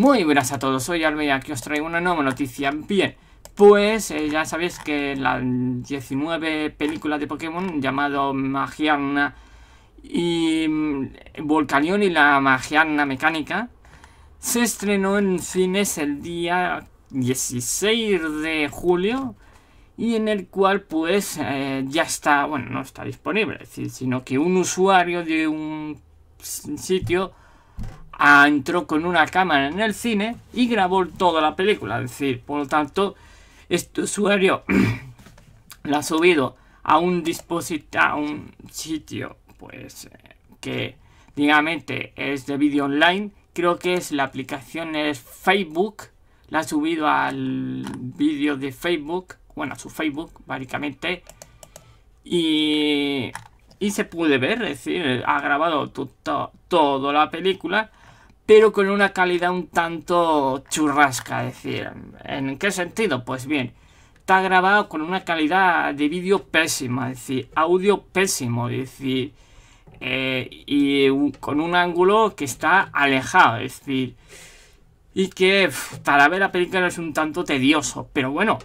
Muy buenas a todos, soy Almeida aquí os traigo una nueva noticia Bien, pues eh, ya sabéis que la 19 película de Pokémon llamado Magiarna y mm, Volcanión y la Magiarna Mecánica se estrenó en cines el día 16 de julio y en el cual pues eh, ya está, bueno, no está disponible, decir, sino que un usuario de un sitio Ah, entró con una cámara en el cine y grabó toda la película. Es decir, por lo tanto, este usuario la ha subido a un dispositivo, a un sitio, pues, eh, que, es de vídeo online. Creo que es la aplicación es Facebook. La ha subido al vídeo de Facebook. Bueno, a su Facebook, básicamente. Y y se puede ver, es decir, ha grabado toda la película pero con una calidad un tanto churrasca. Es decir, ¿en qué sentido? Pues bien, está grabado con una calidad de vídeo pésima, es decir, audio pésimo, decir, eh, y con un ángulo que está alejado, es decir, y que para ver la película es un tanto tedioso, pero bueno,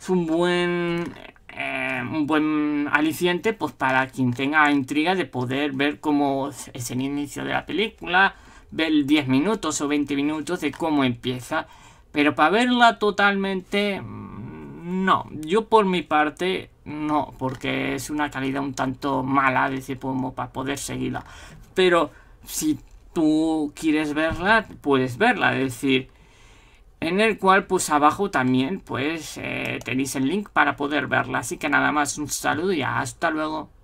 es un buen eh, un buen aliciente pues para quien tenga intriga de poder ver cómo es el inicio de la película, ver 10 minutos o 20 minutos de cómo empieza, pero para verla totalmente, mm, no. Yo por mi parte, no, porque es una calidad un tanto mala, decir, pues, como para poder seguirla. Pero si tú quieres verla, puedes verla, es decir, en el cual pues abajo también pues eh, tenéis el link para poder verla. Así que nada más, un saludo y hasta luego.